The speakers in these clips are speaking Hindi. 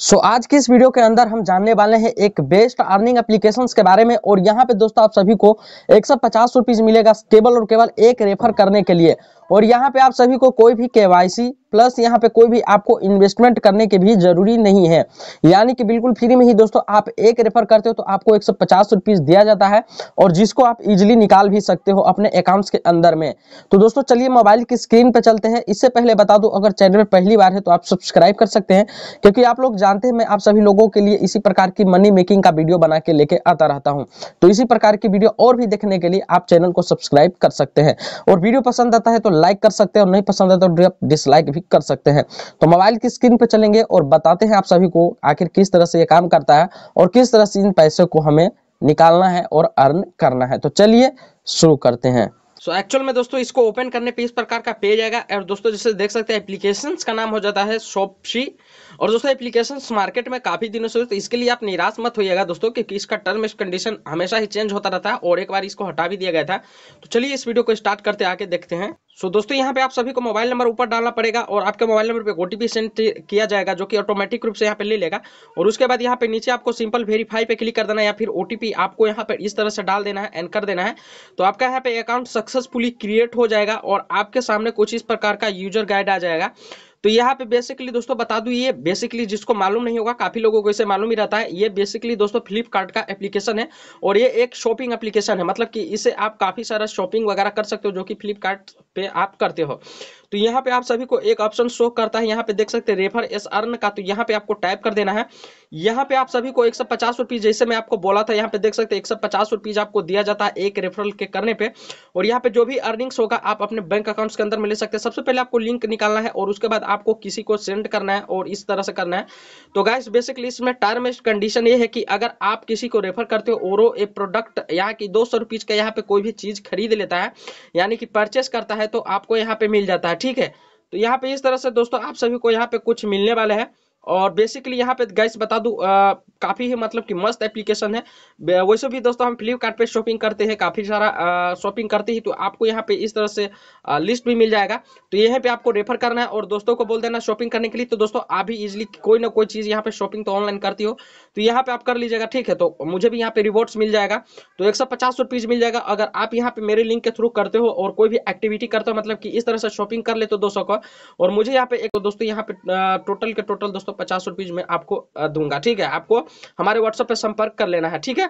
सो so, आज के इस वीडियो के अंदर हम जानने वाले हैं एक बेस्ट अर्निंग एप्लीकेशन के बारे में और यहाँ पे दोस्तों आप सभी को एक सौ पचास मिलेगा केवल और केवल एक रेफर करने के लिए और यहाँ पे आप सभी को कोई भी केवाईसी प्लस यहाँ पे कोई भी आपको इन्वेस्टमेंट करने के भी जरूरी नहीं है यानी कि बिल्कुल फ्री में ही दोस्तों आप एक रेफर करते हो तो आपको एक सौ दिया जाता है और जिसको आप इजिली निकाल भी सकते हो अपने अकाउंट्स के अंदर में तो दोस्तों चलिए मोबाइल की स्क्रीन पर चलते हैं इससे पहले बता दो अगर चैनल में पहली बार है तो आप सब्सक्राइब कर सकते हैं क्योंकि आप लोग जानते हैं मैं आप सभी लोगों के लिए इसी प्रकार की मनी मेकिंग का वीडियो बना के लेके आता रहता हूँ तो इसी प्रकार की वीडियो और भी देखने के लिए आप चैनल को सब्सक्राइब कर सकते हैं और वीडियो पसंद आता है तो लाइक कर सकते हैं और नहीं पसंद आता तो डिसलाइक भी भी कर सकते हैं तो मोबाइल की स्क्रीन पर चलेंगे और बताते हैं आप सभी को आखिर किस तरह से ये काम करता है और किस तरह से इन पैसे को हमें निकालना है और अर्न करना है तो चलिए शुरू करते हैं सो so, एक्चुअल में दोस्तों इसको ओपन करने पे इस प्रकार का पेज आएगा और दोस्तों जैसे देख सकते हैं एप्लीकेशन का नाम हो जाता है शॉपसी और दोस्तों एप्लीकेशन मार्केट में काफी दिनों से तो इसके लिए आप निराश मत होइएगा दोस्तों क्योंकि इसका टर्म एंड कंडीशन हमेशा ही चेंज होता रहता है और एक बार इसको हटा भी दिया गया था तो चलिए इस वीडियो को स्टार्ट करते आके देखते हैं सो so, दोस्तों यहाँ पे आप सभी को मोबाइल नंबर ऊपर डालना पड़ेगा और आपके मोबाइल नंबर पे टी सेंड किया जाएगा जो कि ऑटोमेटिक रूप से यहाँ पे ले लेगा और उसके बाद यहाँ पे नीचे आपको सिंपल वेरीफाई पे क्लिक कर देना है या फिर ओ आपको यहाँ पे इस तरह से डाल देना है एंड कर देना है तो आपका यहाँ पे अकाउंट सक्सेसफुली क्रिएट हो जाएगा और आपके सामने कुछ इस प्रकार का यूजर गाइड आ जाएगा तो यहाँ पे बेसिकली दोस्तों बता दू ये बेसिकली जिसको मालूम नहीं होगा काफी लोगों को इसे मालूम ही रहता है ये बेसिकली दोस्तों फ्लिपकार्ट का एप्लीकेशन है और ये एक शॉपिंग एप्लीकेशन है मतलब कि इसे आप काफी सारा शॉपिंग वगैरह कर सकते हो जो कि फ्लिपकार्ट पे आप करते हो तो यहाँ पे आप सभी को एक ऑप्शन शो करता है यहाँ पे देख सकते हैं रेफर एस अर्न का तो यहाँ पे आपको टाइप कर देना है यहाँ पे आप सभी को एक सौ पचास रुपीज जैसे मैं आपको बोला था यहाँ पे देख सकते हैं एक सौ पचास रुपीज आपको दिया जाता है एक रेफरल के करने पे और यहाँ पे जो भी अर्निंग्स होगा आप अपने बैंक अकाउंट्स के अंदर में ले सकते हैं सबसे पहले आपको लिंक निकालना है और उसके बाद आपको किसी को सेंड करना है और इस तरह से करना है तो गाइस बेसिकली इसमें टर्म एंड कंडीशन ये है कि अगर आप किसी को रेफर करते हो और ए प्रोडक्ट यहाँ की दो सौ रुपीज का यहाँ पे कोई भी चीज खरीद लेता है यानी कि परचेस करता है है तो आपको यहाँ पे मिल जाता है ठीक है तो यहाँ पे इस तरह से दोस्तों आप सभी को यहाँ पे कुछ मिलने वाले है और बेसिकली यहाँ पे गैस बता दूँ काफ़ी ही मतलब कि मस्त एप्लीकेशन है वैसे भी दोस्तों हम फ्लिपकार्ट पे शॉपिंग करते हैं काफ़ी सारा शॉपिंग करते ही तो आपको यहाँ पे इस तरह से आ, लिस्ट भी मिल जाएगा तो यहाँ पे आपको रेफर करना है और दोस्तों को बोल देना शॉपिंग करने के लिए तो दोस्तों आप भी इजिली कोई ना कोई चीज़ यहाँ पे शॉपिंग तो ऑनलाइन करती हो तो यहाँ पे आप कर लीजिएगा ठीक है तो मुझे भी यहाँ पे रिवॉर्ड्स मिल जाएगा तो एक सौ मिल जाएगा अगर आप यहाँ पे मेरे लिंक के थ्रू करते हो और कोई भी एक्टिविटी करते हो मतलब कि इस तरह से शॉपिंग कर ले तो दोस्तों को और मुझे यहाँ पे एक दोस्तों यहाँ पे टोटल के टोटल दोस्तों सौ तो पचास रुपीज में आपको दूंगा ठीक है आपको हमारे व्हाट्सएप पे संपर्क कर लेना है ठीक है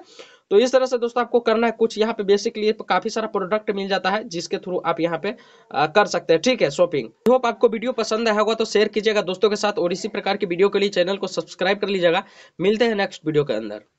तो इस तरह से दोस्तों आपको करना है कुछ यहाँ पे बेसिकली काफी सारा प्रोडक्ट मिल जाता है जिसके थ्रू आप यहाँ पे आ, कर सकते हैं ठीक है शॉपिंग होप आपको वीडियो पसंद आया होगा तो शेयर कीजिएगा दोस्तों के साथ और इसी प्रकार की वीडियो के लिए चैनल को सब्सक्राइब कर लीजिएगा मिलते हैं नेक्स्ट वीडियो के अंदर